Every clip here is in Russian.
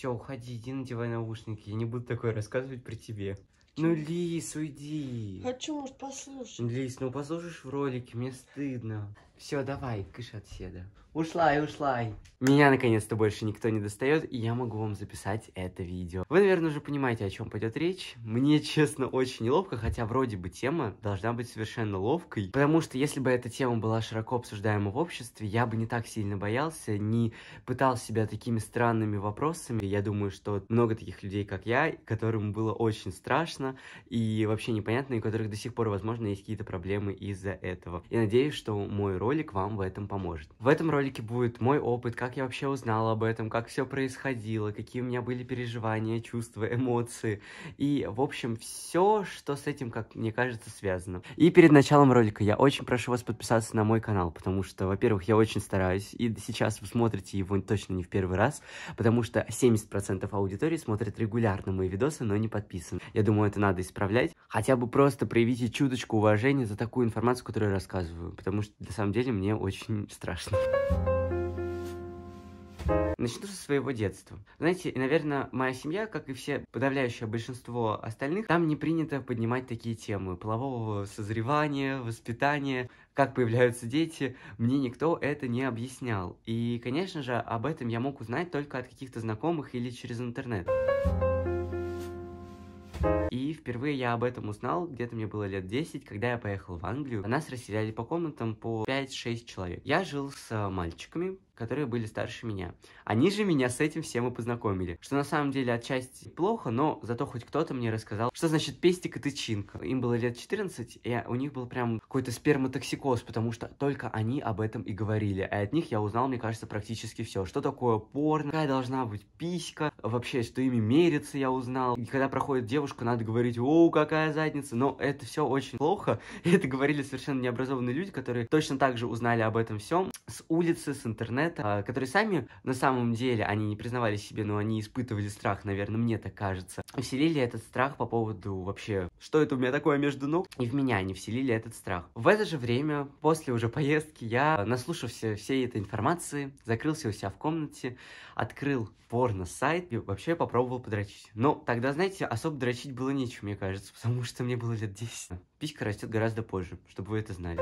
Все, уходи, иди надевай наушники. Я не буду такое рассказывать при тебе. Ну, Лис, уйди. Хочу, может, послушать. Лис, ну послушаешь в ролике, мне стыдно. Все, давай, кыш отседа. Ушла и ушла. Меня наконец-то больше никто не достает, и я могу вам записать это видео. Вы, наверное, уже понимаете, о чем пойдет речь. Мне, честно, очень неловко, хотя вроде бы тема должна быть совершенно ловкой. Потому что если бы эта тема была широко обсуждаема в обществе, я бы не так сильно боялся, не пытал себя такими странными вопросами. Я думаю, что много таких людей, как я, которым было очень страшно, неясно и вообще непонятно, и у которых до сих пор, возможно, есть какие-то проблемы из-за этого. Я надеюсь, что мой ролик вам в этом поможет. В этом ролике будет мой опыт, как я вообще узнал об этом, как все происходило, какие у меня были переживания, чувства, эмоции. И, в общем, все, что с этим, как мне кажется, связано. И перед началом ролика я очень прошу вас подписаться на мой канал, потому что, во-первых, я очень стараюсь, и сейчас вы смотрите его точно не в первый раз, потому что 70% аудитории смотрит регулярно мои видосы, но не подписаны. Я думаю, это надо исправлять. Хотя бы просто проявите чуточку уважения за такую информацию, которую я рассказываю, потому что на самом деле мне очень страшно. Начну со своего детства. Знаете, наверное, моя семья, как и все подавляющее большинство остальных, там не принято поднимать такие темы полового созревания, воспитания, как появляются дети, мне никто это не объяснял. И, конечно же, об этом я мог узнать только от каких-то знакомых или через интернет. И впервые я об этом узнал, где-то мне было лет 10, когда я поехал в Англию. Нас расселяли по комнатам по 5-6 человек. Я жил с э, мальчиками, которые были старше меня. Они же меня с этим всем и познакомили, что на самом деле отчасти плохо, но зато хоть кто-то мне рассказал, что значит пестик и тычинка. Им было лет 14, и у них был прям какой-то сперматоксикоз, потому что только они об этом и говорили, а от них я узнал, мне кажется, практически все. Что такое порно, какая должна быть писька, вообще, что ими мерится, я узнал. И когда проходит девушка, надо говорить, оу, какая задница, но это все очень плохо, И это говорили совершенно необразованные люди, которые точно так же узнали об этом всем с улицы, с интернета, интернета, которые сами на самом деле, они не признавали себе, но они испытывали страх, наверное, мне так кажется. Вселили этот страх по поводу вообще, что это у меня такое между ног, и в меня они вселили этот страх. В это же время, после уже поездки, я, а, наслушався всей этой информации, закрылся у себя в комнате, открыл порно-сайт и вообще попробовал подрочить. Но тогда, знаете, особо дрочить было нечего, мне кажется, потому что мне было лет 10. Писька растет гораздо позже, чтобы вы это знали.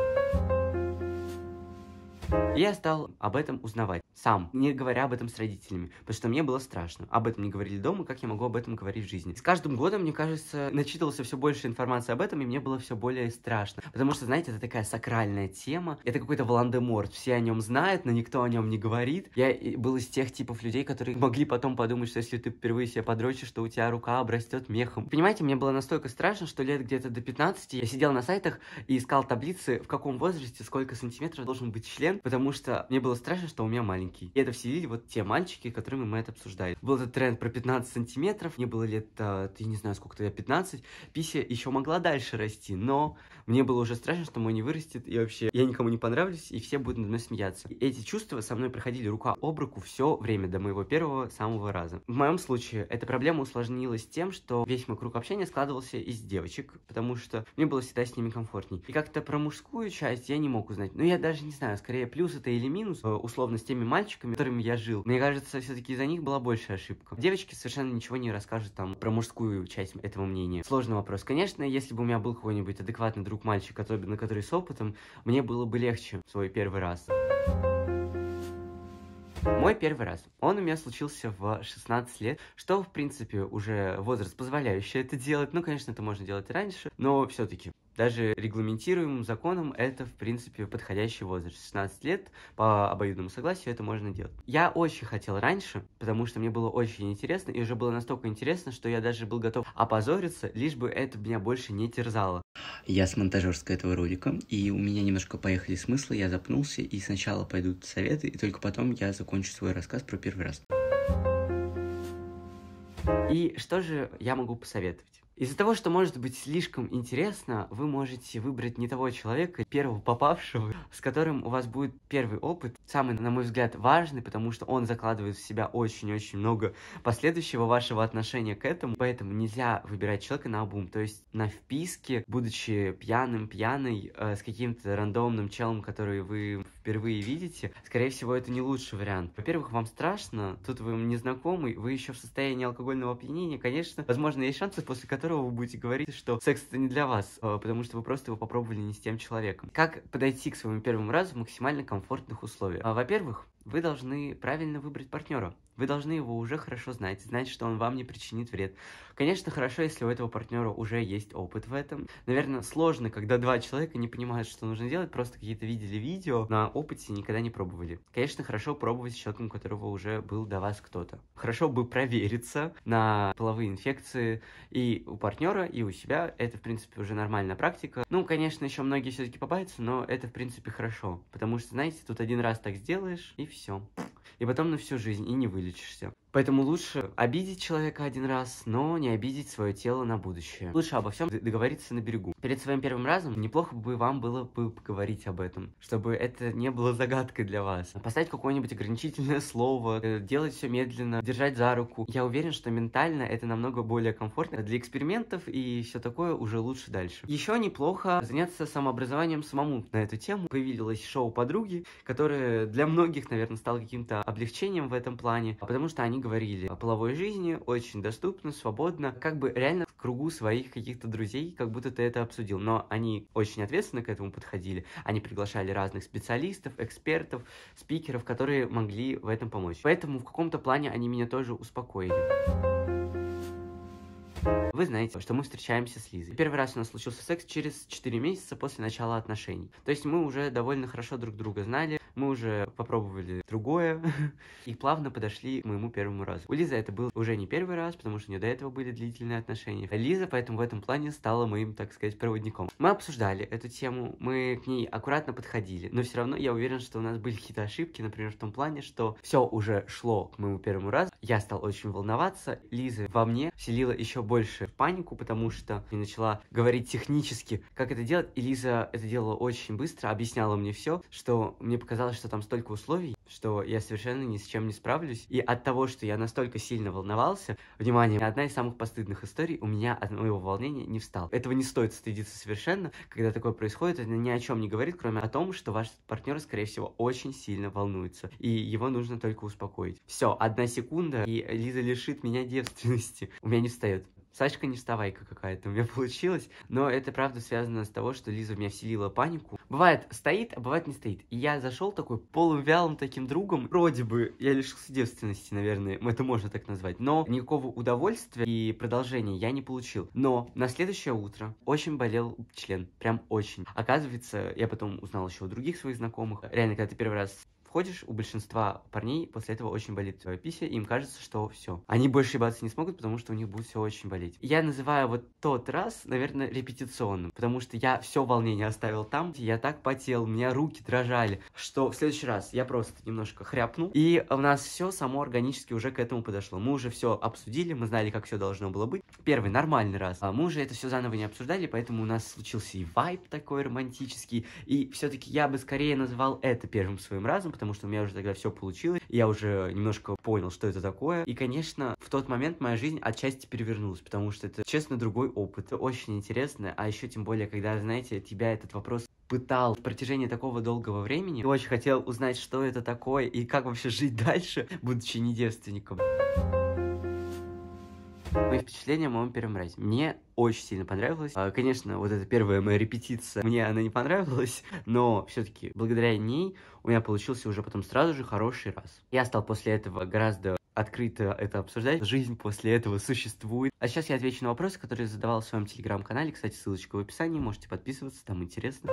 Я стал об этом узнавать сам, не говоря об этом с родителями, потому что мне было страшно. Об этом не говорили дома, как я могу об этом говорить в жизни. С каждым годом, мне кажется, начитывался все больше информации об этом, и мне было все более страшно. Потому что, знаете, это такая сакральная тема, это какой-то Волан-де-Морт. Все о нем знают, но никто о нем не говорит. Я был из тех типов людей, которые могли потом подумать, что если ты впервые себя подрочишь, что у тебя рука обрастет мехом. Понимаете, мне было настолько страшно, что лет где-то до 15 я сидел на сайтах и искал таблицы, в каком возрасте, сколько сантиметров должен быть член, момент, потому что мне было страшно, что у меня маленький. И это все видели вот те мальчики, которыми мы это обсуждали. Был этот тренд про 15 сантиметров, мне было лет, я а, не знаю, сколько я 15. Пися еще могла дальше расти, но мне было уже страшно, что мой не вырастет, и вообще я никому не понравлюсь, и все будут над мной смеяться. И эти чувства со мной проходили рука об руку все время до моего первого самого раза. В моем случае эта проблема усложнилась тем, что весь мой круг общения складывался из девочек, потому что мне было всегда с ними комфортней. И как-то про мужскую часть я не мог узнать. Но ну, я даже не знаю, скорее плюс это или минус, э, условно, с теми мальчиками, с которыми я жил. Мне кажется, все-таки за них была большая ошибка. Девочки совершенно ничего не расскажут там про мужскую часть этого мнения. Сложный вопрос. Конечно, если бы у меня был какой-нибудь адекватный друг вокруг мальчик, особенно который с опытом, мне было бы легче в свой первый раз. Мой первый раз. Он у меня случился в 16 лет, что, в принципе, уже возраст, позволяющий это делать. Ну, конечно, это можно делать раньше, но все-таки даже регламентируемым законом это, в принципе, подходящий возраст. 16 лет, по обоюдному согласию это можно делать. Я очень хотел раньше, потому что мне было очень интересно, и уже было настолько интересно, что я даже был готов опозориться, лишь бы это меня больше не терзало. Я с монтажерской этого ролика, и у меня немножко поехали смыслы, я запнулся, и сначала пойдут советы, и только потом я закончу свой рассказ про первый раз. И что же я могу посоветовать? Из-за того, что может быть слишком интересно, вы можете выбрать не того человека, первого попавшего, с которым у вас будет первый опыт. Самый, на мой взгляд, важный, потому что он закладывает в себя очень-очень много последующего вашего отношения к этому. Поэтому нельзя выбирать человека на обум. То есть на вписке, будучи пьяным, пьяной, э, с каким-то рандомным челом, который вы впервые видите, скорее всего, это не лучший вариант. Во-первых, вам страшно, тут вы незнакомый, вы еще в состоянии алкогольного опьянения, конечно, возможно, есть шансы, после которых которого вы будете говорить, что секс это не для вас, а, потому что вы просто его попробовали не с тем человеком. Как подойти к своему первому разу в максимально комфортных условиях? А, во-первых, вы должны правильно выбрать партнера. Вы должны его уже хорошо знать, знать, что он вам не причинит вред. Конечно, хорошо, если у этого партнера уже есть опыт в этом. Наверное, сложно, когда два человека не понимают, что нужно делать, просто какие-то видели видео на опыте никогда не пробовали. Конечно, хорошо пробовать с человеком, у которого уже был до вас кто-то. Хорошо бы провериться на половые инфекции и у партнера, и у себя. Это, в принципе, уже нормальная практика. Ну, конечно, еще многие все-таки побаятся, но это, в принципе, хорошо. Потому что, знаете, тут один раз так сделаешь, и все все. И потом на всю жизнь, и не вылечишься. Поэтому лучше обидеть человека один раз, но не обидеть свое тело на будущее. Лучше обо всем договориться на берегу. Перед своим первым разом неплохо бы вам было бы поговорить об этом, чтобы это не было загадкой для вас. Поставить какое-нибудь ограничительное слово, э, делать все медленно, держать за руку. Я уверен, что ментально это намного более комфортно для экспериментов и все такое уже лучше дальше. Еще неплохо заняться самообразованием самому на эту тему. Появилось шоу подруги, которое для многих, наверное, стало каким-то облегчением в этом плане, потому что они говорили о половой жизни, очень доступно, свободно, как бы реально в кругу своих каких-то друзей, как будто ты это обсудил. Но они очень ответственно к этому подходили. Они приглашали разных специалистов, экспертов, спикеров, которые могли в этом помочь. Поэтому в каком-то плане они меня тоже успокоили. Вы знаете, что мы встречаемся с Лизой. Первый раз у нас случился секс через 4 месяца после начала отношений. То есть мы уже довольно хорошо друг друга знали, мы уже попробовали другое и плавно подошли к моему первому разу. У Лизы это был уже не первый раз, потому что у нее до этого были длительные отношения. Лиза поэтому в этом плане стала моим, так сказать, проводником. Мы обсуждали эту тему, мы к ней аккуратно подходили, но все равно я уверен, что у нас были какие-то ошибки, например, в том плане, что все уже шло к моему первому разу. Я стал очень волноваться, Лиза во мне вселила еще больше панику, потому что я начала говорить технически, как это делать, и Лиза это делала очень быстро, объясняла мне все, что мне показалось оказалось, что там столько условий, что я совершенно ни с чем не справлюсь. И от того, что я настолько сильно волновался, внимание, одна из самых постыдных историй у меня от моего волнения не встал. Этого не стоит стыдиться совершенно, когда такое происходит, это ни о чем не говорит, кроме о том, что ваш партнер, скорее всего, очень сильно волнуется, и его нужно только успокоить. Все, одна секунда, и Лиза лишит меня девственности. У меня не встает. Сашка не вставайка какая-то у меня получилась. Но это правда связано с того, что Лиза у меня вселила панику. Бывает стоит, а бывает не стоит. И я зашел такой полувялым таким другом. Вроде бы я лишился девственности, наверное, это можно так назвать. Но никакого удовольствия и продолжения я не получил. Но на следующее утро очень болел член. Прям очень. Оказывается, я потом узнал еще у других своих знакомых. Реально, когда ты первый раз входишь, у большинства парней после этого очень болит твоя пися, и им кажется, что все. Они больше ебаться не смогут, потому что у них будет все очень болеть. Я называю вот тот раз, наверное, репетиционным, потому что я все волнение оставил там, я так потел, у меня руки дрожали, что в следующий раз я просто немножко хряпну, и у нас все само органически уже к этому подошло. Мы уже все обсудили, мы знали, как все должно было быть. Первый нормальный раз. А мы уже это все заново не обсуждали, поэтому у нас случился и вайп такой романтический, и все-таки я бы скорее назвал это первым своим разом, потому потому что у меня уже тогда все получилось, я уже немножко понял, что это такое. И, конечно, в тот момент моя жизнь отчасти перевернулась, потому что это, честно, другой опыт. Это очень интересно, а еще тем более, когда, знаете, тебя этот вопрос пытал в протяжении такого долгого времени. Я очень хотел узнать, что это такое и как вообще жить дальше, будучи не девственником. Мои впечатления о моем первом разе. Мне очень сильно понравилось. А, конечно, вот эта первая моя репетиция, мне она не понравилась, но все-таки благодаря ней у меня получился уже потом сразу же хороший раз. Я стал после этого гораздо открыто это обсуждать. Жизнь после этого существует. А сейчас я отвечу на вопросы, которые задавал в своем телеграм-канале. Кстати, ссылочка в описании, можете подписываться, там интересно.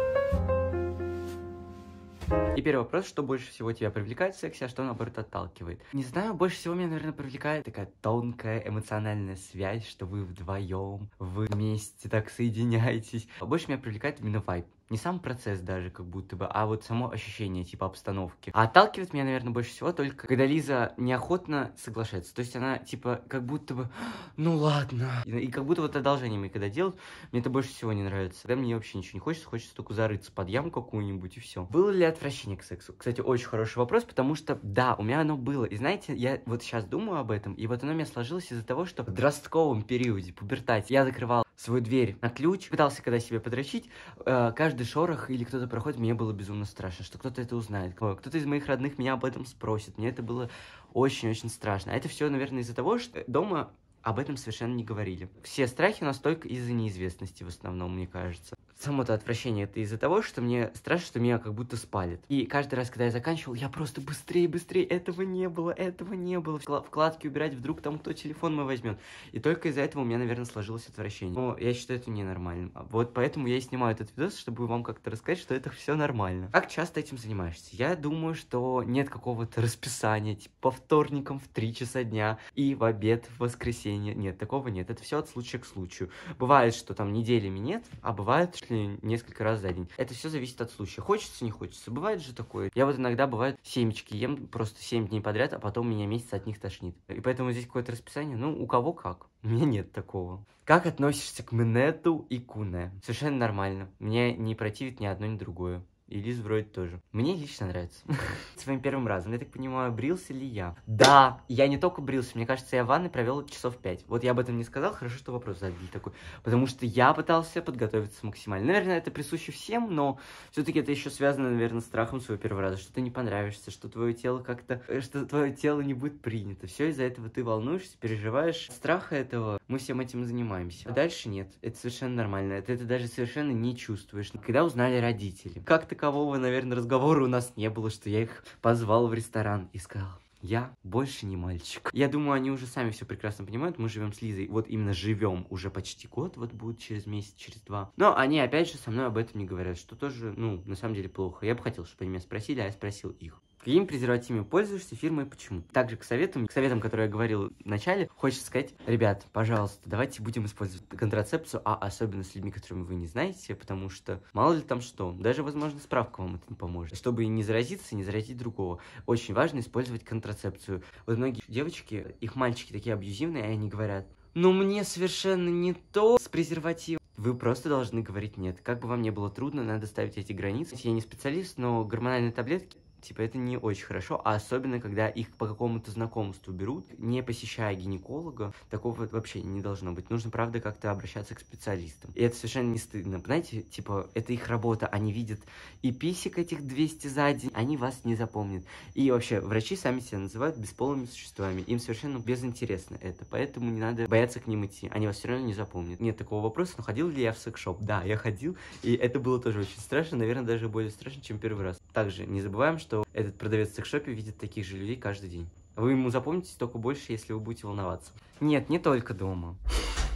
И первый вопрос, что больше всего тебя привлекает в сексе, а что наоборот отталкивает? Не знаю, больше всего меня, наверное, привлекает такая тонкая эмоциональная связь, что вы вдвоем, вы вместе так соединяетесь. А Больше меня привлекает именно вайп не сам процесс даже как будто бы, а вот само ощущение типа обстановки. А отталкивает меня, наверное, больше всего только, когда Лиза неохотно соглашается. То есть она типа как будто бы, «А, ну ладно. И, и как будто вот одолжениями когда делают, мне это больше всего не нравится. Когда мне вообще ничего не хочется, хочется только зарыться под яму какую-нибудь и все. Было ли отвращение к сексу? Кстати, очень хороший вопрос, потому что да, у меня оно было. И знаете, я вот сейчас думаю об этом, и вот оно у меня сложилось из-за того, что в подростковом периоде, пубертате, я закрывал свою дверь на ключ. Пытался когда себе подрочить, э, каждый шорох или кто-то проходит, мне было безумно страшно, что кто-то это узнает. Кто-то из моих родных меня об этом спросит. Мне это было очень-очень страшно. А это все, наверное, из-за того, что дома об этом совершенно не говорили. Все страхи у нас только из-за неизвестности в основном, мне кажется само-то отвращение это из-за того, что мне страшно, что меня как будто спалит. И каждый раз, когда я заканчивал, я просто быстрее, быстрее, этого не было, этого не было. Вкладки убирать, вдруг там кто телефон мой возьмет. И только из-за этого у меня, наверное, сложилось отвращение. Но я считаю это ненормальным. А вот поэтому я и снимаю этот видос, чтобы вам как-то рассказать, что это все нормально. Как часто этим занимаешься? Я думаю, что нет какого-то расписания, типа по вторникам в 3 часа дня и в обед в воскресенье. Нет, такого нет. Это все от случая к случаю. Бывает, что там неделями нет, а бывает, чуть ли несколько раз за день. Это все зависит от случая. Хочется, не хочется. Бывает же такое. Я вот иногда, бывает, семечки ем просто 7 дней подряд, а потом меня месяц от них тошнит. И поэтому здесь какое-то расписание, ну, у кого как. У меня нет такого. Как относишься к Минету и Куне? Совершенно нормально. Мне не противит ни одно, ни другое. И Лиз вроде тоже. Мне лично нравится. Своим первым разом. Я так понимаю, брился ли я? Да, я не только брился. Мне кажется, я в ванной провел часов пять. Вот я об этом не сказал. Хорошо, что вопрос задали такой. Потому что я пытался подготовиться максимально. Наверное, это присуще всем, но все-таки это еще связано, наверное, с страхом своего первого раза. Что ты не понравишься, что твое тело как-то... Э, что твое тело не будет принято. Все из-за этого ты волнуешься, переживаешь. Страха этого мы всем этим занимаемся. А дальше нет. Это совершенно нормально. Ты это даже совершенно не чувствуешь. Когда узнали родители. Как-то такового, наверное, разговора у нас не было, что я их позвал в ресторан и сказал, я больше не мальчик. Я думаю, они уже сами все прекрасно понимают. Мы живем с Лизой, вот именно живем уже почти год, вот будет через месяц, через два. Но они опять же со мной об этом не говорят, что тоже, ну, на самом деле плохо. Я бы хотел, чтобы они меня спросили, а я спросил их. Какими презервативами пользуешься фирма и почему? Также к советам, к советам, которые я говорил в начале, хочется сказать, ребят, пожалуйста, давайте будем использовать контрацепцию, а особенно с людьми, которыми вы не знаете, потому что мало ли там что, даже, возможно, справка вам это не поможет. Чтобы не заразиться, не заразить другого, очень важно использовать контрацепцию. Вот многие девочки, их мальчики такие абьюзивные, и они говорят, но «Ну, мне совершенно не то с презервативом. Вы просто должны говорить нет. Как бы вам ни было трудно, надо ставить эти границы. Я не специалист, но гормональные таблетки Типа это не очень хорошо, а особенно, когда их по какому-то знакомству берут, не посещая гинеколога, такого вообще не должно быть. Нужно, правда, как-то обращаться к специалистам. И это совершенно не стыдно. Знаете, типа, это их работа, они видят и писек этих 200 за день, они вас не запомнят. И вообще, врачи сами себя называют бесполыми существами, им совершенно безинтересно это, поэтому не надо бояться к ним идти, они вас все равно не запомнят. Нет такого вопроса, но ходил ли я в секс-шоп? Да, я ходил, и это было тоже очень страшно, наверное, даже более страшно, чем первый раз. Также не забываем, что что этот продавец в секшопе видит таких же людей каждый день. Вы ему запомните только больше, если вы будете волноваться. Нет, не только дома.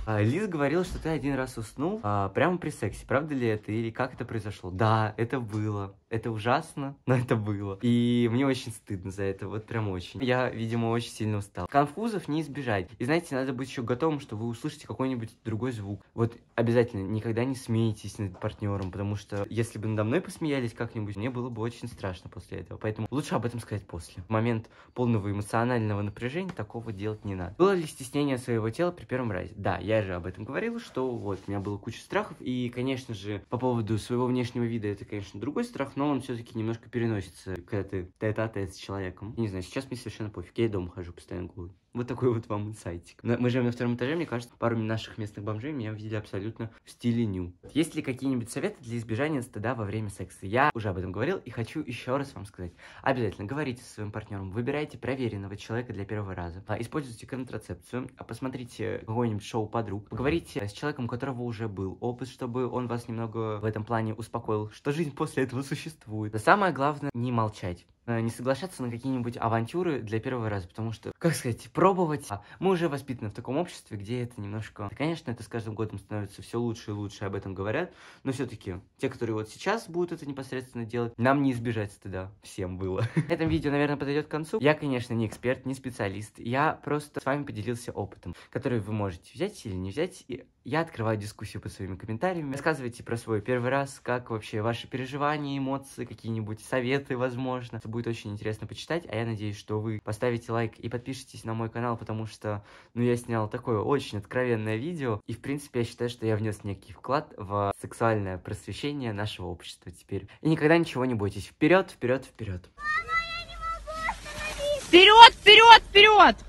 А, Лиз говорила, что ты один раз уснул а, прямо при сексе. Правда ли это или как это произошло? Да, это было. Это ужасно, но это было. И мне очень стыдно за это, вот прям очень. Я, видимо, очень сильно устал. Конфузов не избежать. И знаете, надо быть еще готовым, что вы услышите какой-нибудь другой звук. Вот обязательно никогда не смейтесь над партнером, потому что если бы надо мной посмеялись как-нибудь, мне было бы очень страшно после этого. Поэтому лучше об этом сказать после. В момент полного эмоционального напряжения такого делать не надо. Было ли стеснение своего тела при первом разе? Да, я же об этом говорил, что вот у меня было куча страхов. И, конечно же, по поводу своего внешнего вида, это, конечно, другой страх, но он все-таки немножко переносится, когда ты тет-а-тет с человеком. Не знаю, сейчас мне совершенно пофиг, я дома хожу постоянно голый. Вот такой вот вам инсайтик. Мы живем на втором этаже, мне кажется, пару наших местных бомжей меня видели абсолютно в стиле ню. Есть ли какие-нибудь советы для избежания стыда во время секса? Я уже об этом говорил и хочу еще раз вам сказать. Обязательно говорите со своим партнером, выбирайте проверенного человека для первого раза, а, используйте контрацепцию, а, посмотрите какое-нибудь шоу подруг, поговорите с человеком, у которого уже был опыт, чтобы он вас немного в этом плане успокоил, что жизнь после этого существует. Но самое главное, не молчать. Э, не соглашаться на какие-нибудь авантюры для первого раза, потому что, как сказать, пробовать... А мы уже воспитаны в таком обществе, где это немножко... конечно, это с каждым годом становится все лучше и лучше, об этом говорят, но все-таки те, которые вот сейчас будут это непосредственно делать, нам не избежать стыда, всем было. Это видео, наверное, подойдет к концу. Я, конечно, не эксперт, не специалист, я просто с вами поделился опытом, который вы можете взять или не взять, и я открываю дискуссию под своими комментариями. Рассказывайте про свой первый раз, как вообще ваши переживания, эмоции, какие-нибудь советы, возможно. Это будет будет очень интересно почитать, а я надеюсь, что вы поставите лайк и подпишитесь на мой канал, потому что, ну, я снял такое очень откровенное видео, и, в принципе, я считаю, что я внес некий вклад в сексуальное просвещение нашего общества теперь. И никогда ничего не бойтесь. Вперед, вперед, вперед! Вперед, вперед, вперед!